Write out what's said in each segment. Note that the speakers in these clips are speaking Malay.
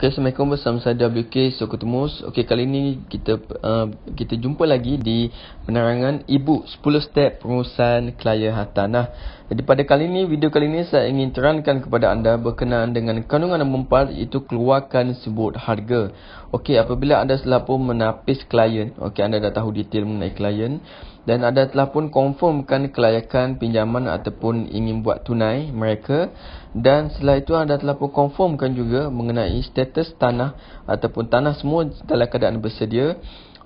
Okay, Assalamualaikum bersama saya WK Soko Temus. Okay, kali ini kita uh, kita jumpa lagi di penerangan ibu 10 step pengurusan klien hartanah. Jadi pada kali ini, video kali ini saya ingin terangkan kepada anda berkenaan dengan kandungan nombor empat iaitu keluarkan sebut harga. Okey, apabila anda telah pun menapis klien, okey anda dah tahu detail mengenai klien dan anda telah pun confirmkan kelayakan pinjaman ataupun ingin buat tunai mereka dan setelah itu anda telah pun confirmkan juga mengenai status tanah ataupun tanah semua dalam keadaan bersedia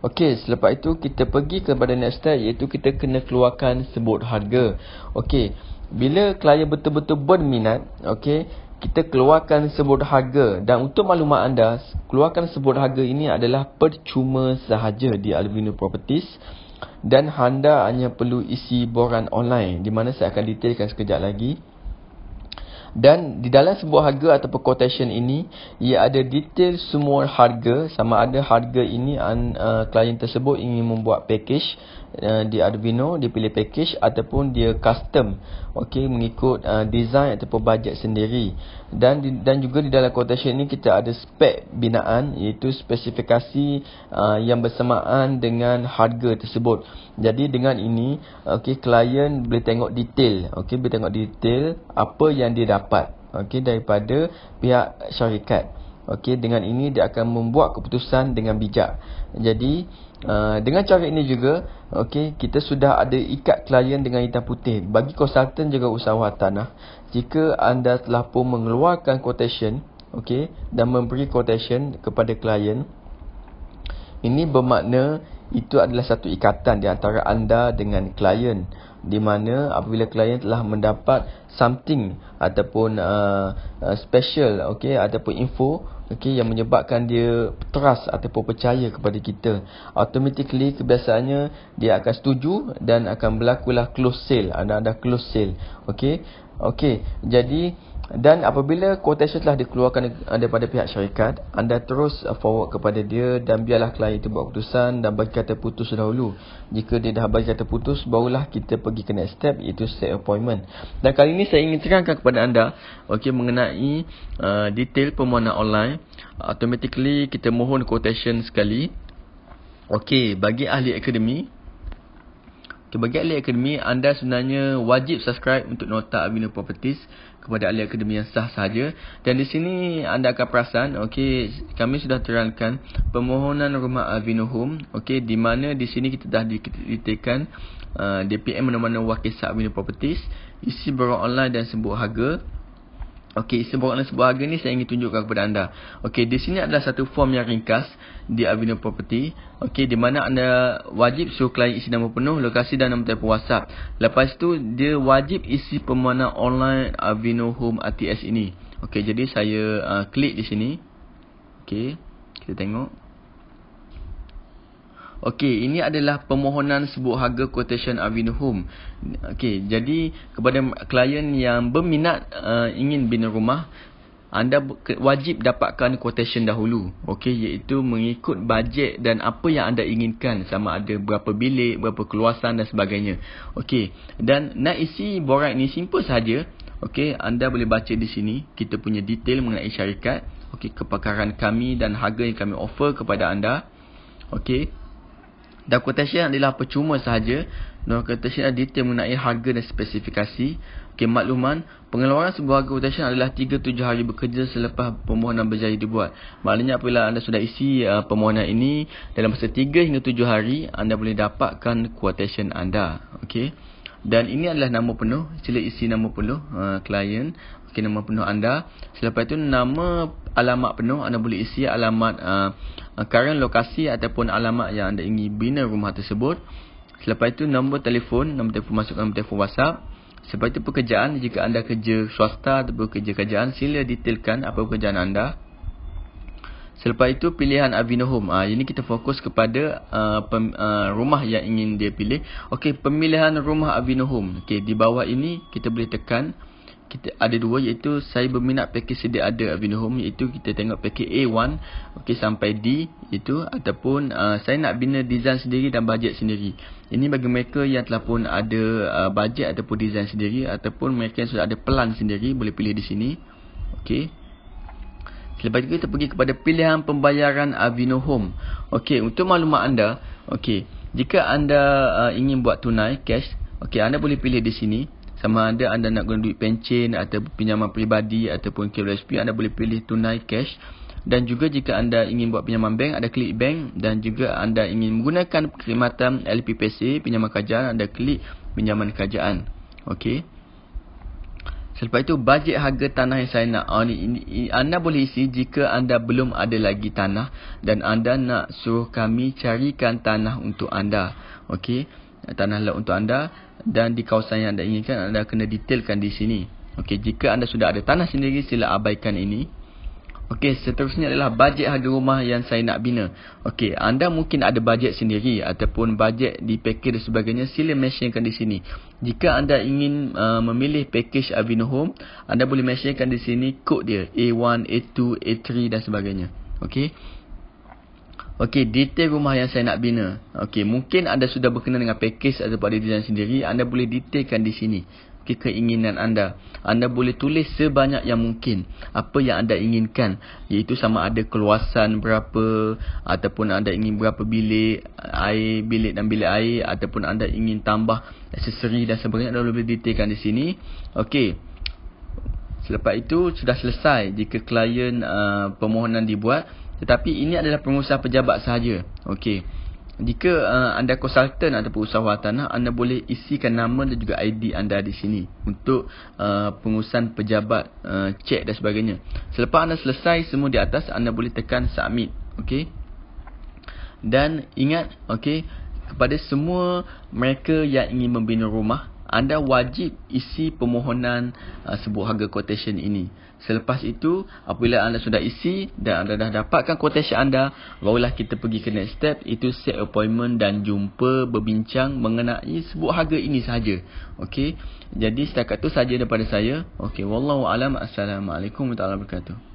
Okey, selepas itu kita pergi kepada next step iaitu kita kena keluarkan sebut harga. Okey, bila klien betul-betul berminat, okay, kita keluarkan sebut harga. Dan untuk maklumat anda, keluarkan sebut harga ini adalah percuma sahaja di Alvino Properties. Dan anda hanya perlu isi boran online, di mana saya akan detailkan sekejap lagi. Dan di dalam sebuah harga atau quotation ini, ia ada detail semua harga sama ada harga ini uh, klien tersebut ingin membuat package Uh, di Arduino dia pilih package ataupun dia custom okay mengikut uh, design ataupun budget sendiri dan di, dan juga di dalam quotation ni kita ada spek binaan iaitu spesifikasi uh, yang bersamaan dengan harga tersebut jadi dengan ini okay, klien boleh tengok detail okay, boleh tengok detail apa yang dia dapat okay, daripada pihak syarikat Okey, dengan ini dia akan membuat keputusan dengan bijak. Jadi uh, dengan cara ini juga, okey, kita sudah ada ikat klien dengan hitam putih. Bagi konsultan juga usahawan tanah, jika anda telah pun mengeluarkan quotation, okey, dan memberi quotation kepada klien, ini bermakna itu adalah satu ikatan di antara anda dengan klien di mana apabila klien telah mendapat something ataupun uh, uh, special okey ataupun info okey yang menyebabkan dia trust ataupun percaya kepada kita automatically kebiasaannya dia akan setuju dan akan berlakulah close sale anda ada close sale okey okey jadi dan apabila quotation telah dikeluarkan daripada pihak syarikat anda terus uh, forward kepada dia dan biarlah klien itu buat keputusan dan bagi kata putus dahulu jika dia dah bagi kata putus barulah kita pergi ke next step iaitu set appointment dan kali ini saya ingin terangkan kepada anda okay mengenai uh, detail permohonan online automatically kita mohon quotation sekali okey bagi ahli akademi Sebagai Ali akademi, anda sebenarnya wajib subscribe untuk nota Abino Properties kepada Ali akademi yang sah sahaja. Dan di sini anda akan perasan, okey, kami sudah terangkan permohonan rumah Avino Home, okey, di mana di sini kita dah diketikkan uh, DPM mana-mana wakil sah Avino Properties, isi borong online dan sebut harga. Okey, sebuah sebuah harga ni saya ingin tunjukkan kepada anda. Okey, di sini adalah satu form yang ringkas di Avenue Property. Okey, di mana anda wajib suruh klien isi nama penuh, lokasi dan nombor telefon WhatsApp. Lepas tu dia wajib isi permohonan online Avenue Home ATS ini. Okey, jadi saya uh, klik di sini. Okey, kita tengok. Okey, ini adalah permohonan sebut harga quotation Arvin Home. Okey, jadi kepada klien yang berminat uh, ingin bina rumah, anda wajib dapatkan quotation dahulu. Okey, iaitu mengikut bajet dan apa yang anda inginkan sama ada berapa bilik, berapa keluasan dan sebagainya. Okey, dan nak isi borang ini simple saja. Okey, anda boleh baca di sini kita punya detail mengenai syarikat, okey, kepakaran kami dan harga yang kami offer kepada anda. Okey, dan quotation adalah percuma sahaja. Dan quotation adalah detail mengenai harga dan spesifikasi. Okey, makluman. Pengeluaran sebuah quotation adalah 3-7 hari bekerja selepas permohonan berjaya dibuat. Maknanya apabila anda sudah isi uh, permohonan ini, dalam masa 3 hingga 7 hari, anda boleh dapatkan quotation anda. Okey. Dan ini adalah nama penuh. Sila isi nama penuh uh, klien. Uh, okay, nama penuh anda. Selepas itu, nama alamat penuh. Anda boleh isi alamat uh, Eh, current lokasi ataupun alamat yang anda ingin bina rumah tersebut. Selepas itu nombor telefon, nombor telefon masuk nombor telefon WhatsApp. Selepas itu pekerjaan, jika anda kerja swasta ataupun kerja kerajaan, sila detailkan apa pekerjaan anda. Selepas itu pilihan Avino Home. Ah ini kita fokus kepada uh, pem, uh, rumah yang ingin dia pilih. Okey, pemilihan rumah Avino Home. Okey, di bawah ini kita boleh tekan kita ada dua iaitu saya berminat pakej sedia ada Avinu Home iaitu kita tengok pakej A1 okey sampai D itu ataupun uh, saya nak bina design sendiri dan bajet sendiri. Ini bagi mereka yang telah pun ada uh, bajet ataupun design sendiri ataupun mereka yang sudah ada pelan sendiri boleh pilih di sini. Okey. Selepas itu kita pergi kepada pilihan pembayaran Avino Home. Okey, untuk maklumat anda, okey, jika anda uh, ingin buat tunai cash Okey, anda boleh pilih di sini. Sama ada anda nak guna duit pencen atau pinjaman peribadi ataupun KLSP, anda boleh pilih tunai cash. Dan juga jika anda ingin buat pinjaman bank, ada klik bank. Dan juga anda ingin menggunakan perkhidmatan LPPC, pinjaman kerajaan, anda klik pinjaman kerajaan. Okey. Selepas itu, bajet harga tanah yang saya nak. Oh, ni, ini, anda boleh isi jika anda belum ada lagi tanah dan anda nak suruh kami carikan tanah untuk anda. Okey tanah laut untuk anda dan di kawasan yang anda inginkan anda kena detailkan di sini. Okey, jika anda sudah ada tanah sendiri sila abaikan ini. Okey, seterusnya adalah bajet harga rumah yang saya nak bina. Okey, anda mungkin ada bajet sendiri ataupun bajet di package dan sebagainya, sila mentionkan di sini. Jika anda ingin uh, memilih package Avino Home, anda boleh mentionkan di sini kod dia A1, A2, A3 dan sebagainya. Okey. Okey, detail rumah yang saya nak bina. Okey, mungkin anda sudah berkenan dengan package atau pada design sendiri, anda boleh detailkan di sini. Okey, keinginan anda. Anda boleh tulis sebanyak yang mungkin. Apa yang anda inginkan. Iaitu sama ada keluasan berapa, ataupun anda ingin berapa bilik, air, bilik dan bilik air, ataupun anda ingin tambah aksesori dan sebagainya, anda boleh detailkan di sini. Okey, Selepas itu sudah selesai jika klien uh, permohonan dibuat tetapi ini adalah pengusaha pejabat sahaja. Okey. Jika uh, anda konsultan ataupun usaha tanah, anda boleh isikan nama dan juga ID anda di sini untuk uh, pengurusan pejabat uh, cek dan sebagainya. Selepas anda selesai semua di atas, anda boleh tekan submit. Okey. Dan ingat, okey, kepada semua mereka yang ingin membina rumah, anda wajib isi permohonan uh, sebut harga quotation ini. Selepas itu, apabila anda sudah isi dan anda dah dapatkan quotation anda, barulah kita pergi ke next step itu set appointment dan jumpa berbincang mengenai sebut harga ini sahaja. Okey. Jadi setakat tu saja daripada saya. Okey, wallahu alam. Assalamualaikum warahmatullahi wabarakatuh.